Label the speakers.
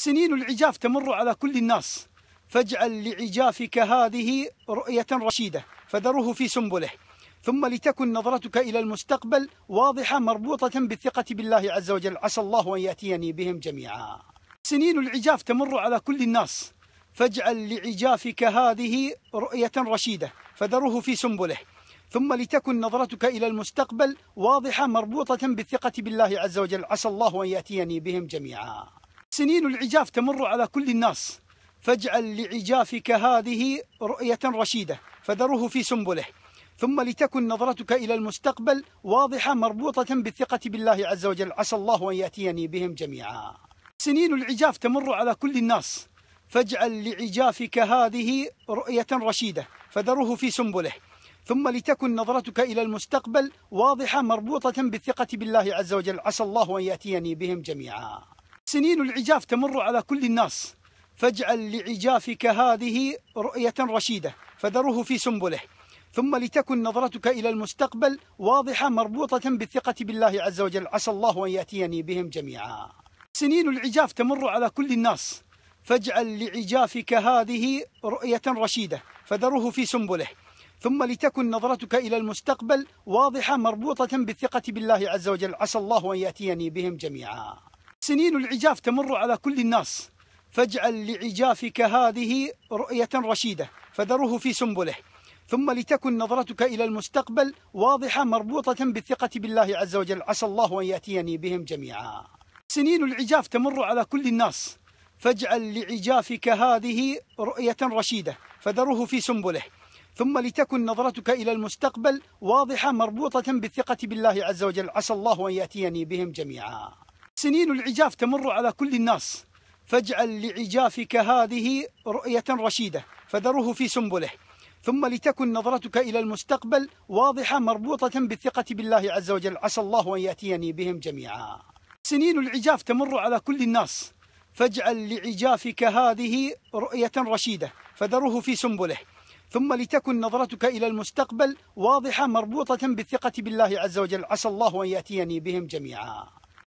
Speaker 1: سنين العجاف تمر على كل الناس فاجعل لعجافك هذه رؤية رشيدة فذروه في سنبله ثم لتكن نظرتك إلى المستقبل واضحة مربوطة بالثقة بالله عز وجل عسى الله أن يأتيني بهم جميعا سنين العجاف تمر على كل الناس فاجعل لعجافك هذه رؤية رشيدة فذروه في سنبله ثم لتكن نظرتك إلى المستقبل واضحة مربوطة بالثقة بالله عز وجل عسى الله أن يأتيني بهم جميعا سنين العجاف تمر على كل الناس فاجعل لعجافك هذه رؤية رشيدة فذروه في سنبله ثم لتكن نظرتك إلى المستقبل واضحة مربوطة بالثقة بالله عز وجل عسى الله أن يأتيني بهم جميعا سنين العجاف تمر على كل الناس فاجعل لعجافك هذه رؤية رشيدة فذروه في سنبله ثم لتكن نظرتك إلى المستقبل واضحة مربوطة بالثقة بالله عز وجل عسى الله أن يأتيني بهم جميعا سنين العجاف تمر على كل الناس فاجعل لعجافك هذه رؤية رشيدة فذروه في سنبله ثم لتكن نظرتك إلى المستقبل واضحة مربوطة بالثقة بالله عز وجل عسى الله أن يأتيني بهم جميعا سنين العجاف تمر على كل الناس فاجعل لعجافك هذه رؤية رشيدة فذروه في سنبله ثم لتكن نظرتك إلى المستقبل واضحة مربوطة بالثقة بالله عز وجل عسى الله أن يأتيني بهم جميعا سنين العجاف تمر على كل الناس فاجعل لعجافك هذه رؤية رشيدة فذروه في سنبله ثم لتكن نظرتك إلى المستقبل واضحة مربوطة بالثقة بالله عز وجل عسى الله أن يأتيني بهم جميعا سنين العجاف تمر على كل الناس فاجعل لعجافك هذه رؤية رشيدة فذروه في سنبله ثم لتكن نظرتك إلى المستقبل واضحة مربوطة بالثقة بالله عز وجل عسى الله أن يأتيني بهم جميعا سنين العجاف تمر على كل الناس فاجعل لعجافك هذه رؤية رشيدة فذروه في سنبله ثم لتكن نظرتك إلى المستقبل واضحة مربوطة بالثقة بالله عز وجل عسى الله أن يأتيني بهم جميعا سنين العجاف تمر على كل الناس فاجعل لعجافك هذه رؤية رشيدة فذروه في سنبله ثم لتكن نظرتك إلى المستقبل واضحة مربوطة بالثقة بالله عز وجل عسى الله أن يأتيني بهم جميعا